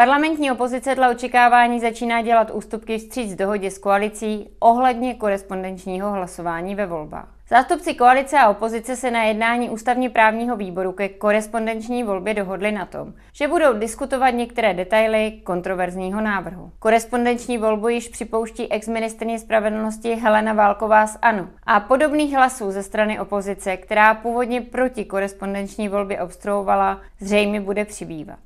Parlamentní opozice dle očekávání začíná dělat ústupky vstříc dohodě s koalicí ohledně korespondenčního hlasování ve volbách. Zástupci koalice a opozice se na jednání ústavně právního výboru ke korespondenční volbě dohodli na tom, že budou diskutovat některé detaily kontroverzního návrhu. Korespondenční volbu již připouští ex-ministrně spravedlnosti Helena Válková z ANO a podobných hlasů ze strany opozice, která původně proti korespondenční volbě obstruovala, zřejmě bude přibývat.